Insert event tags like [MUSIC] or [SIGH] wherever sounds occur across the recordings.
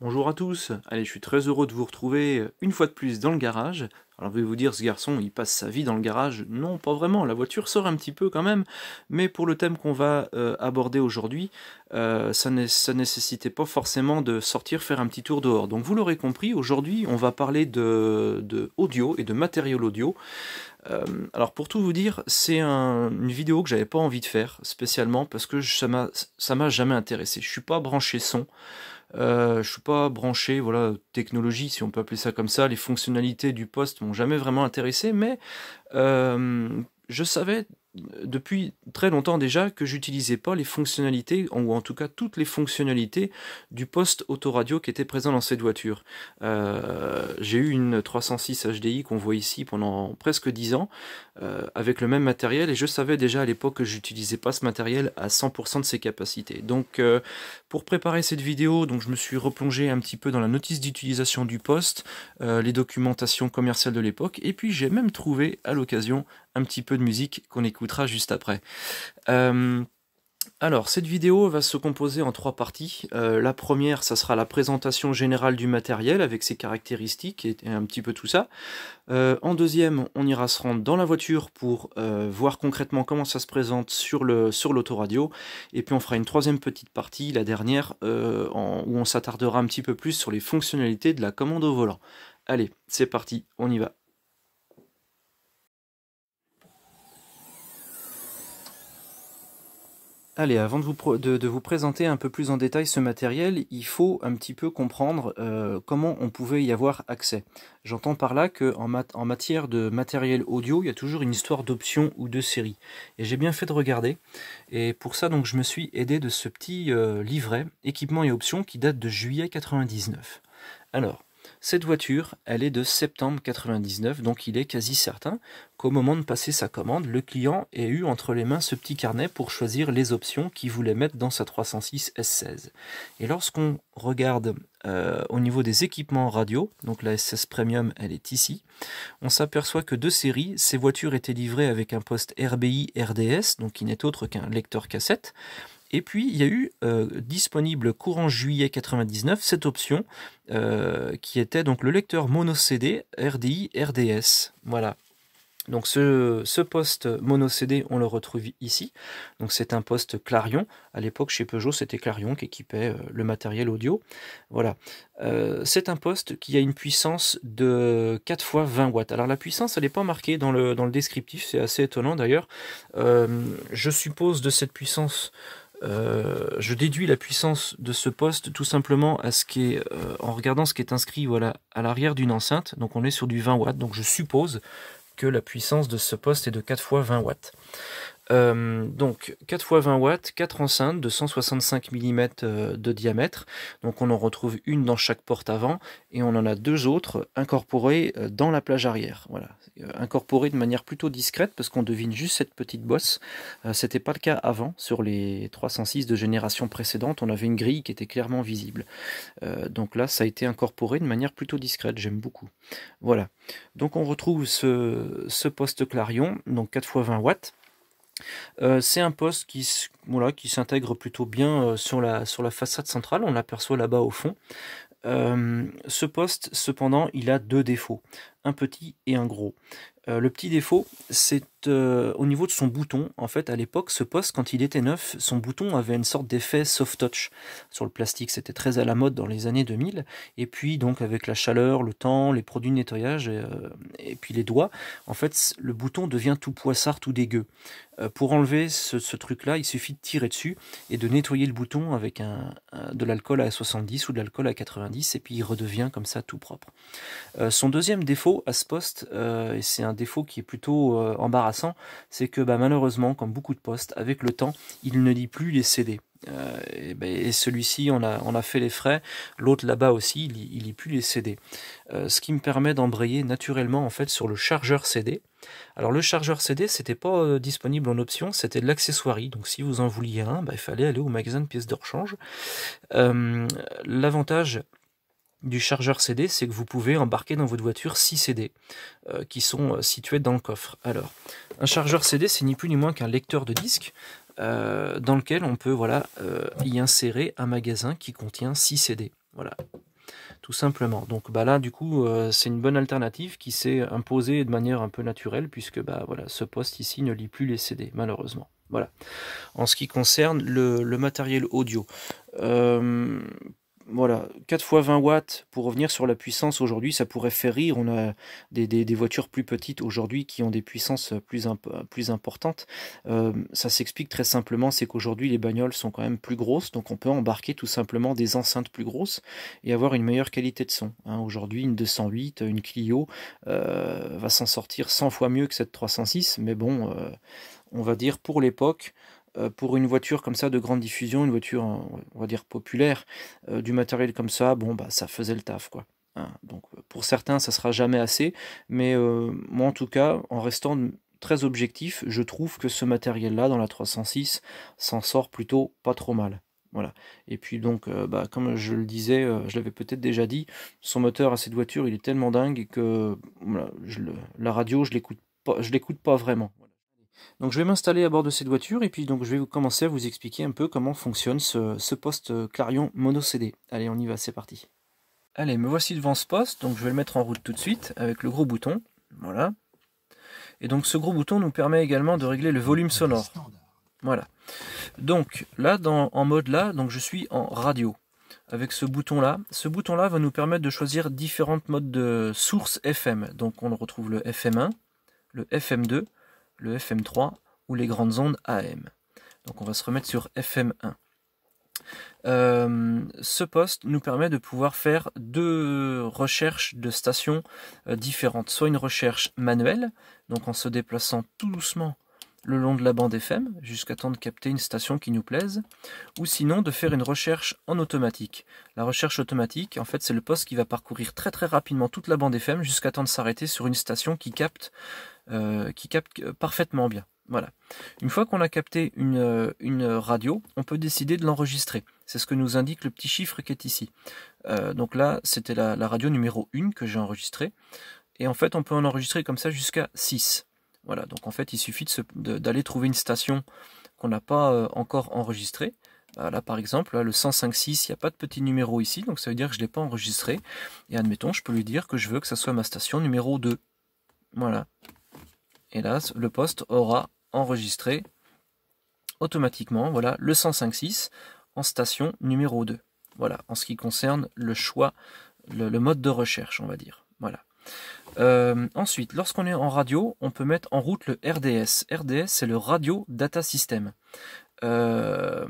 Bonjour à tous, allez je suis très heureux de vous retrouver une fois de plus dans le garage. Alors vous vais vous dire ce garçon il passe sa vie dans le garage, non pas vraiment, la voiture sort un petit peu quand même, mais pour le thème qu'on va euh, aborder aujourd'hui, euh, ça ne nécessitait pas forcément de sortir faire un petit tour dehors. Donc vous l'aurez compris, aujourd'hui on va parler de, audio et de matériel audio. Euh, alors pour tout vous dire, c'est une vidéo que j'avais pas envie de faire spécialement parce que ça m'a jamais intéressé. Je suis pas branché son. Je euh, je suis pas branché, voilà, technologie, si on peut appeler ça comme ça. Les fonctionnalités du poste m'ont jamais vraiment intéressé, mais euh, je savais depuis très longtemps déjà que j'utilisais pas les fonctionnalités, ou en tout cas toutes les fonctionnalités du poste autoradio qui était présent dans cette voiture. Euh, j'ai eu une 306 HDI qu'on voit ici pendant presque 10 ans, euh, avec le même matériel, et je savais déjà à l'époque que j'utilisais pas ce matériel à 100% de ses capacités. Donc euh, pour préparer cette vidéo, donc je me suis replongé un petit peu dans la notice d'utilisation du poste, les documentations commerciales de l'époque, et puis j'ai même trouvé à l'occasion un petit peu de musique qu'on écoutera juste après. Euh, alors, cette vidéo va se composer en trois parties. Euh, la première, ça sera la présentation générale du matériel avec ses caractéristiques et, un petit peu tout ça. Euh, en deuxième, on ira se rendre dans la voiture pour voir concrètement comment ça se présente sur sur l'autoradio. Et puis on fera une troisième petite partie, la dernière, où on s'attardera un petit peu plus sur les fonctionnalités de la commande au volant. Allez, c'est parti, on y va. Allez, avant de vous, présenter un peu plus en détail ce matériel, il faut un petit peu comprendre euh, comment on pouvait y avoir accès. J'entends par là qu'en matière de matériel audio, il y a toujours une histoire d'options ou de séries. Et j'ai bien fait de regarder. Et pour ça, donc, je me suis aidé de ce petit euh, livret équipement et options qui date de juillet 1999. Alors, cette voiture, elle est de septembre 99, donc il est quasi certain qu'au moment de passer sa commande, le client ait eu entre les mains ce petit carnet pour choisir les options qu'il voulait mettre dans sa 306 S16. Et lorsqu'on regarde euh, au niveau des équipements radio, donc la S16 Premium, elle est ici, on s'aperçoit que de série, ces voitures étaient livrées avec un poste RBI RDS, donc qui n'est autre qu'un lecteur cassette. Et puis, il y a eu euh, disponible courant juillet 99 cette option euh, qui était donc le lecteur mono CD RDI RDS. Voilà. Donc ce, poste mono CD, on le retrouve ici. Donc c'est un poste Clarion. À l'époque chez Peugeot, c'était Clarion qui équipait euh, le matériel audio. Voilà. c'est un poste qui a une puissance de 4 fois 20 watts. Alors la puissance, elle n'est pas marquée dans le, dans le descriptif. C'est assez étonnant d'ailleurs. je suppose de cette puissance euh, je déduis la puissance de ce poste tout simplement à ce qui euh, en regardant ce qui est inscrit voilà, à l'arrière d'une enceinte. Donc on est sur du 20 watts, donc je suppose que la puissance de ce poste est de 4 fois 20 watts. Euh, donc 4 x 20 watts, 4 enceintes de 165 mm euh, de diamètre. Donc on en retrouve une dans chaque porte avant et on en a deux autres incorporées euh, dans la plage arrière. Voilà, incorporées de manière plutôt discrète parce qu'on devine juste cette petite bosse. ce C'était pas le cas avant sur les 306 de génération précédente. On avait une grille qui était clairement visible. donc là, ça a été incorporé de manière plutôt discrète. J'aime beaucoup. Voilà. Donc on retrouve ce, ce poste clarion, donc 4 x 20 watts. Euh, c'est un poste qui, qui s'intègre plutôt bien euh, sur la, sur la façade centrale, on l'aperçoit là-bas au fond. Euh, ce poste, cependant, il a deux défauts un petit et un gros. Euh, le petit défaut, c'est euh, au niveau de son bouton. En fait, à l'époque, ce poste, quand il était neuf, son bouton avait une sorte d'effet soft touch sur le plastique. C'était très à la mode dans les années 2000. Et puis, donc, avec la chaleur, le temps, les produits de nettoyage et, euh, puis les doigts, en fait, le bouton devient tout poissard, tout dégueu. pour enlever ce, truc-là, il suffit de tirer dessus et de nettoyer le bouton avec de l'alcool à 70 ou de l'alcool à 90, et puis il redevient comme ça tout propre. son deuxième défaut, à ce poste, euh, et c'est un défaut qui est plutôt euh, embarrassant, c'est que bah, malheureusement, comme beaucoup de postes, avec le temps, il ne lit plus les CD. Euh, ben, et, celui-ci, on a, on a fait les frais. L'autre là-bas aussi, il, ne lit plus les CD. ce qui me permet d'embrayer naturellement en fait sur le chargeur CD. Alors le chargeur CD, c'était pas disponible en option, c'était de l'accessoire. Donc si vous en vouliez un, bah, il fallait aller au magasin de pièces de rechange. L'avantage du chargeur CD, c'est que vous pouvez embarquer dans votre voiture 6 CD euh, qui sont euh, situés dans le coffre. Alors, un chargeur CD, c'est ni plus ni moins qu'un lecteur de disque euh, dans lequel on peut voilà, y insérer un magasin qui contient 6 CD. Voilà, tout simplement. Donc bah là, du coup, c'est une bonne alternative qui s'est imposée de manière un peu naturelle, puisque bah, voilà, ce poste ici ne lit plus les CD, malheureusement. Voilà. En ce qui concerne le, matériel audio, voilà, 4 fois 20 watts pour revenir sur la puissance aujourd'hui, ça pourrait faire rire. On a des, des, voitures plus petites aujourd'hui qui ont des puissances plus, plus importantes. Euh, ça s'explique très simplement, c'est qu'aujourd'hui les bagnoles sont quand même plus grosses, donc on peut embarquer tout simplement des enceintes plus grosses et avoir une meilleure qualité de son. Hein. aujourd'hui, une 208, une Clio euh, va s'en sortir 100 fois mieux que cette 306, mais bon, euh, on va dire pour l'époque. Euh, pour une voiture comme ça de grande diffusion, une voiture, euh, on va dire, populaire, euh, du matériel comme ça, bon, bah, ça faisait le taf, quoi. Hein. donc pour certains, ça sera jamais assez, mais moi en tout cas, en restant très objectif, je trouve que ce matériel-là dans la 306 s'en sort plutôt pas trop mal. Voilà. Et puis donc, bah, comme je le disais, je l'avais peut-être déjà dit, son moteur à cette voiture, il est tellement dingue que la radio, je l'écoute pas, je l'écoute pas vraiment. Voilà. Donc je vais m'installer à bord de cette voiture et puis donc je vais vous commencer à vous expliquer un peu comment fonctionne ce, poste euh, Clarion mono CD. Allez, on y va, c'est parti. Allez, me voici devant ce poste, donc je vais le mettre en route tout de suite avec le gros bouton. Voilà. Et donc ce gros bouton nous permet également de régler le volume sonore. Voilà. Donc là, dans, en mode là, donc je suis en radio avec ce bouton là. Ce bouton là va nous permettre de choisir différents modes de source FM. Donc on retrouve le FM1, le FM2, le FM3 ou les grandes ondes AM. Donc on va se remettre sur FM1. Euh, ce poste nous permet de pouvoir faire deux recherches de stations euh, différentes, soit une recherche manuelle, donc en se déplaçant tout doucement le long de la bande FM jusqu'à temps de capter une station qui nous plaise, ou sinon de faire une recherche en automatique. La recherche automatique, en fait, c'est le poste qui va parcourir très très rapidement toute la bande FM jusqu'à temps de s'arrêter sur une station qui capte euh, qui capte euh, parfaitement bien. Voilà. Une fois qu'on a capté euh, une, radio, on peut décider de l'enregistrer. C'est ce que nous indique le petit chiffre qui est ici. donc là, c'était la, radio numéro 1 que j'ai enregistrée. Et en fait, on peut en enregistrer comme ça jusqu'à 6. Voilà, donc en fait, il suffit d'aller trouver une station qu'on n'a pas encore enregistrée. Bah, là, par exemple, le 105.6, il n'y a pas de petit numéro ici, donc ça veut dire que je ne l'ai pas enregistré. Et admettons, je peux lui dire que je veux que ça soit ma station numéro 2. Voilà hélas, le poste aura enregistré automatiquement voilà, le 105.6 en station numéro 2. Voilà, en ce qui concerne le choix, le, mode de recherche, on va dire. Voilà. Euh, ensuite, lorsqu'on est en radio, on peut mettre en route le RDS. RDS, c'est le Radio Data System. Euh,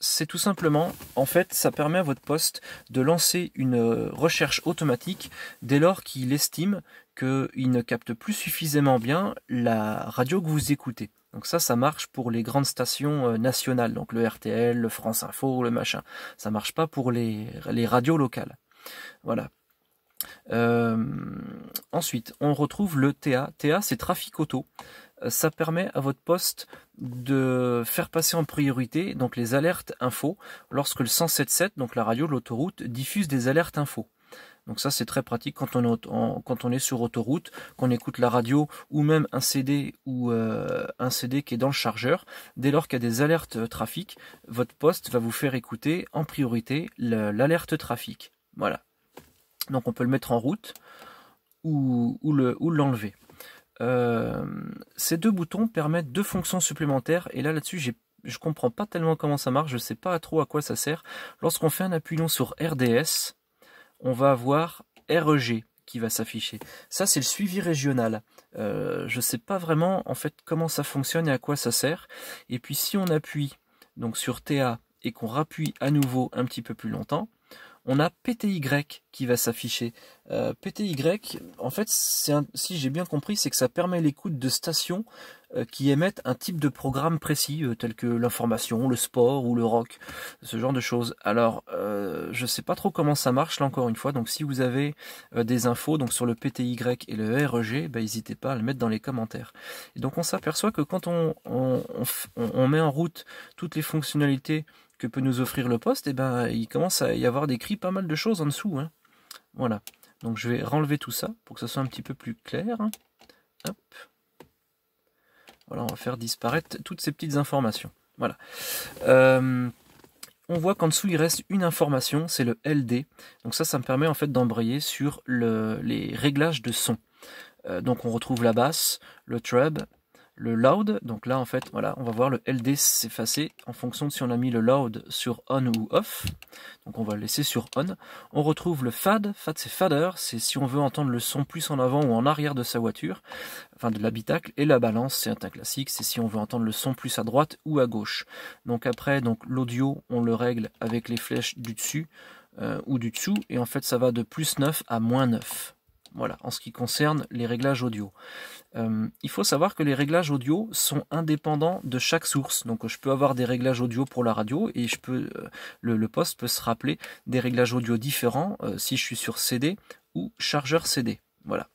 c'est tout simplement, en fait, ça permet à votre poste de lancer une euh, recherche automatique dès lors qu'il estime qu'il ne capte plus suffisamment bien la radio que vous écoutez. Donc ça, ça marche pour les grandes stations euh, nationales, donc le RTL, le France Info, le machin. Ça marche pas pour les, radios locales. Voilà. Euh, ensuite, on retrouve le TA. TA, c'est trafic auto. Euh, ça permet à votre poste de faire passer en priorité donc les alertes info lorsque le 177, donc la radio de l'autoroute, diffuse des alertes info. Donc ça, c'est très pratique quand on, est sur autoroute, qu'on écoute la radio ou même un CD ou euh, un CD qui est dans le chargeur. Dès lors qu'il y a des alertes euh, trafic, votre poste va vous faire écouter en priorité l'alerte trafic. Voilà. Donc on peut le mettre en route ou, ou l'enlever. Euh, ces deux boutons permettent deux fonctions supplémentaires et là là-dessus je ne comprends pas tellement comment ça marche, je ne sais pas trop à quoi ça sert. Lorsqu'on fait un appuyant sur RDS, on va avoir REG qui va s'afficher. Ça, c'est le suivi régional. Euh, je ne sais pas vraiment en fait comment ça fonctionne et à quoi ça sert. Et puis si on appuie donc sur TA et qu'on rappuie à nouveau un petit peu plus longtemps, on a PTY qui va s'afficher. Euh, PTY, en fait, si j'ai bien compris, c'est que ça permet l'écoute de stations euh, qui émettent un type de programme précis, euh, tel que l'information, le sport ou le rock, ce genre de choses. Alors, je ne sais pas trop comment ça marche, là encore une fois, donc si vous avez des infos donc sur le PTY et le REG, ben, n'hésitez pas à le mettre dans les commentaires. Et donc on s'aperçoit que quand on met en route toutes les fonctionnalités que peut nous offrir le poste, eh ben, il commence à y avoir décrit pas mal de choses en dessous. Hein. Voilà. Donc je vais enlever tout ça pour que ce soit un petit peu plus clair. Hein. Voilà, on va faire disparaître toutes ces petites informations. Voilà. Euh, on voit qu'en dessous il reste une information, c'est le LD. Donc ça, ça me permet en fait d'embrayer sur les réglages de son. Euh, donc on retrouve la basse, le treble le loud. Donc là, en fait, voilà, on va voir le LD s'effacer en fonction de si on a mis le loud sur on ou off. Donc on va le laisser sur on. On retrouve le fad. Fad, c'est fader. C'est si on veut entendre le son plus en avant ou en arrière de sa voiture, enfin de l'habitacle. Et la balance, c'est un tas classique. C'est si on veut entendre le son plus à droite ou à gauche. Donc après, donc l'audio, on le règle avec les flèches du dessus euh, ou du dessous. Et en fait, ça va de plus 9 à moins 9. Voilà, en ce qui concerne les réglages audio. Euh, il faut savoir que les réglages audio sont indépendants de chaque source. Donc je peux avoir des réglages audio pour la radio et je peux euh, le, poste peut se rappeler des réglages audio différents euh, si je suis sur CD ou chargeur CD. Voilà.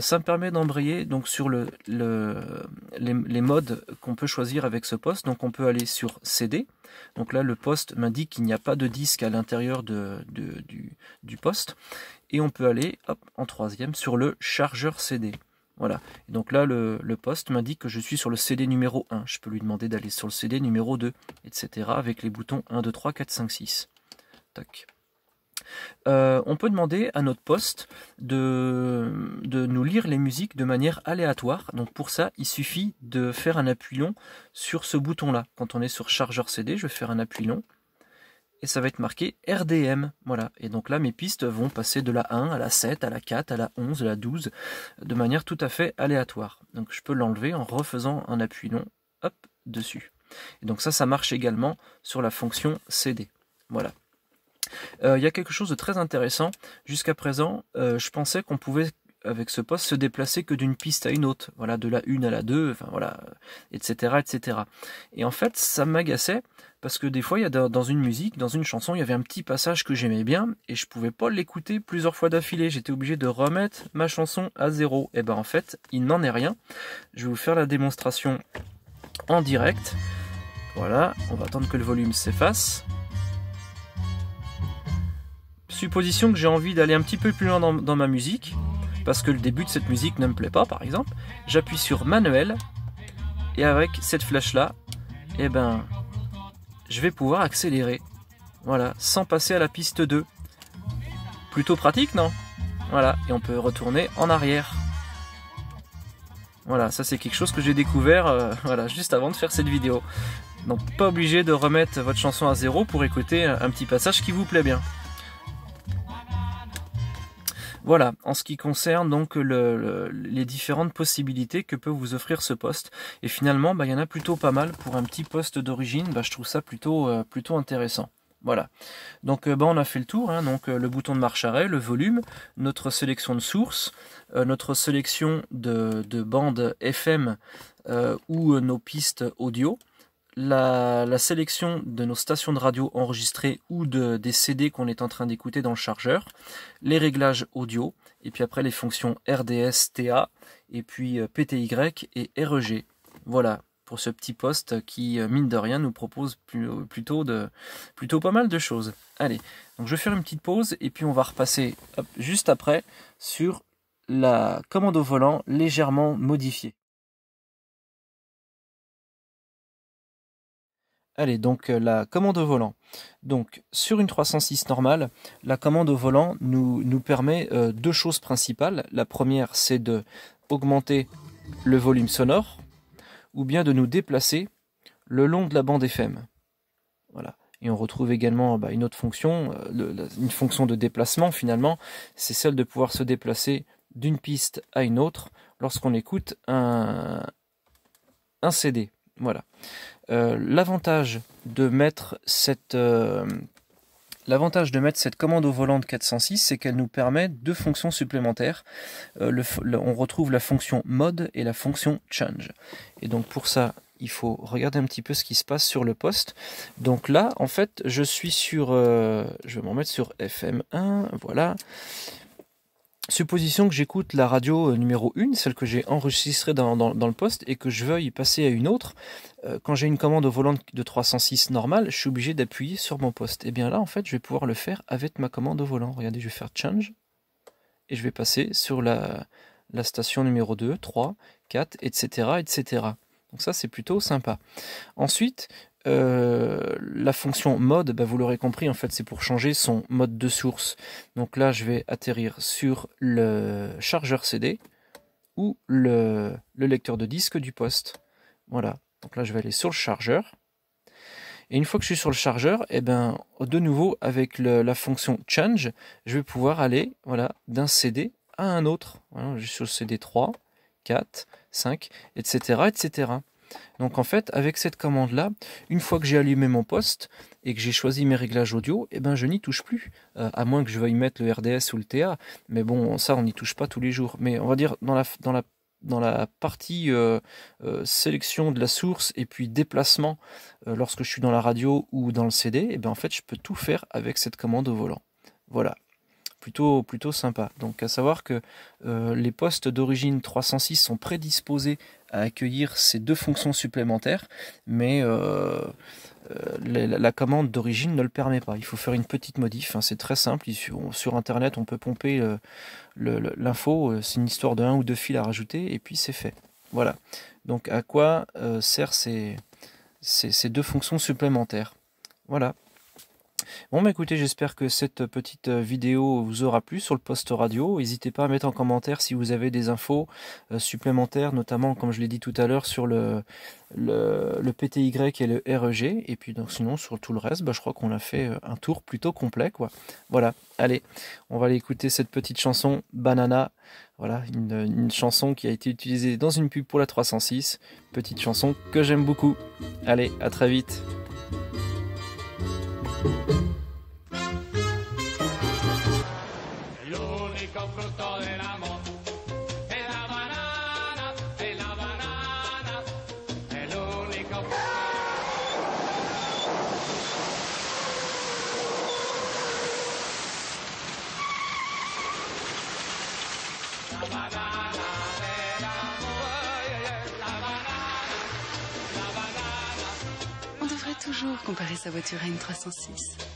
ça me permet d'embrayer donc sur les, modes qu'on peut choisir avec ce poste. Donc on peut aller sur CD. Donc là le poste m'indique qu'il n'y a pas de disque à l'intérieur du poste et on peut aller en troisième sur le chargeur CD. Voilà. Et donc là, le, poste m'indique que je suis sur le CD numéro 1. Je peux lui demander d'aller sur le CD numéro 2, etc. avec les boutons 1, 2, 3, 4, 5, 6. Tac. on peut demander à notre poste de, de, nous lire les musiques de manière aléatoire. Donc pour ça, il suffit de faire un appui long sur ce bouton-là. Quand on est sur chargeur CD, je vais faire un appui long et ça va être marqué RDM. Voilà. Et donc là, mes pistes vont passer de la 1 à la 7, à la 4, à la 11, à la 12, de manière tout à fait aléatoire. Donc je peux l'enlever en refaisant un appui long, hop, dessus. Et donc ça, ça marche également sur la fonction CD. Voilà. Euh, il y a quelque chose de très intéressant. Jusqu'à présent, euh, je pensais qu'on pouvait avec ce poste se déplacer que d'une piste à une autre, voilà, de la une à la deux, enfin voilà, etc., euh, etc. Et en fait, ça m'agaçait parce que des fois, il y dans une musique, dans une chanson, il y avait un petit passage que j'aimais bien et je pouvais pas l'écouter plusieurs fois d'affilée. J'étais obligé de remettre ma chanson à zéro. Et eh ben en fait, il n'en est rien. Je vais vous faire la démonstration en direct. Voilà, on va attendre que le volume s'efface supposition que j'ai envie d'aller un petit peu plus loin dans ma musique, parce que le début de cette musique ne me plaît pas par exemple, j'appuie sur manuel et avec cette flèche là, eh ben, je vais pouvoir accélérer. Voilà, sans passer à la piste 2. Plutôt pratique, non Voilà, et on peut retourner en arrière. Voilà, ça c'est quelque chose que j'ai découvert euh, [LAUGHS] voilà, juste avant de faire cette vidéo. Donc pas obligé de remettre votre chanson à zéro pour écouter un petit passage qui vous plaît bien. Voilà, en ce qui concerne donc les différentes possibilités que peut vous offrir ce poste. Et finalement, bah, il y en a plutôt pas mal pour un petit poste d'origine. Bah, je trouve ça plutôt, euh, plutôt intéressant. Voilà. Donc euh, bah, on a fait le tour. Hein. Donc euh, le bouton de marche arrêt, le volume, notre sélection de sources, notre sélection de, bandes FM ou nos pistes audio la, sélection de nos stations de radio enregistrées ou de, des CD qu'on est en train d'écouter dans le chargeur, les réglages audio, et puis après les fonctions RDS, TA, et puis euh, PTY et REG. Voilà pour ce petit poste qui, euh, mine de rien, nous propose euh, plutôt, de, plutôt pas mal de choses. Allez, donc je vais faire une petite pause et puis on va repasser juste après sur la commande au volant légèrement modifiée. Allez, donc euh, la commande au volant. Donc sur une 306 normale, la commande au volant nous, nous permet euh, deux choses principales. La première, c'est de augmenter le volume sonore ou bien de nous déplacer le long de la bande FM. Voilà. Et on retrouve également bah, une autre fonction, euh, une fonction de déplacement finalement, c'est celle de pouvoir se déplacer d'une piste à une autre lorsqu'on écoute un, un CD. Voilà. Euh, l'avantage de mettre cette euh, L'avantage de mettre cette commande au volant de 406, c'est qu'elle nous permet deux fonctions supplémentaires. Euh, on retrouve la fonction mode et la fonction change. Et donc pour ça, il faut regarder un petit peu ce qui se passe sur le poste. Donc là, en fait, je suis sur... je vais m'en mettre sur FM1, voilà supposition que j'écoute la radio euh, numéro 1, celle que j'ai enregistrée dans, le poste, et que je veuille passer à une autre, euh, quand j'ai une commande au volant de 306 normale, je suis obligé d'appuyer sur mon poste. Et eh bien là, en fait, je vais pouvoir le faire avec ma commande au volant. Regardez, je vais faire Change, et je vais passer sur la, la station numéro 2, 3, 4, etc. etc. Donc ça, c'est plutôt sympa. Ensuite, euh, la fonction mode, bah, vous l'aurez compris, en fait, c'est pour changer son mode de source. Donc là, je vais atterrir sur le chargeur CD ou le, lecteur de disque du poste. Voilà. Donc là, je vais aller sur le chargeur. Et une fois que je suis sur le chargeur, et eh ben, de nouveau, avec la fonction change, je vais pouvoir aller voilà, d'un CD à un autre. je suis sur CD 3, 4, 5, etc. etc. Donc en fait, avec cette commande-là, une fois que j'ai allumé mon poste et que j'ai choisi mes réglages audio, eh ben, je n'y touche plus, euh, à moins que je veuille mettre le RDS ou le TA. Mais bon, ça, on n'y touche pas tous les jours. Mais on va dire, dans la, dans la partie euh, euh, sélection de la source et puis déplacement lorsque je suis dans la radio ou dans le CD, et eh bien en fait je peux tout faire avec cette commande au volant. Voilà, plutôt, plutôt sympa. Donc à savoir que euh, les postes d'origine 306 sont prédisposés à accueillir ces deux fonctions supplémentaires, mais euh, euh, la, commande d'origine ne le permet pas. Il faut faire une petite modif, hein. c'est très simple. sur, Internet, on peut pomper l'info, c'est une histoire de un ou deux fils à rajouter, et puis c'est fait. Voilà. Donc à quoi sert servent ces, ces deux fonctions supplémentaires Voilà. Bon, bah, écoutez, j'espère que cette petite euh, vidéo vous aura plu sur le poste radio. N'hésitez pas à mettre en commentaire si vous avez des infos euh, supplémentaires, notamment, comme je l'ai dit tout à l'heure, sur le, le, PTY et le REG. Et puis, donc, sinon, sur tout le reste, bah, je crois qu'on a fait euh, un tour plutôt complet, quoi. Voilà. Allez, on va aller écouter cette petite chanson Banana. Voilà, une, chanson qui a été utilisée dans une pub pour la 306. Petite chanson que j'aime beaucoup. Allez, à très vite. voiturer une 306.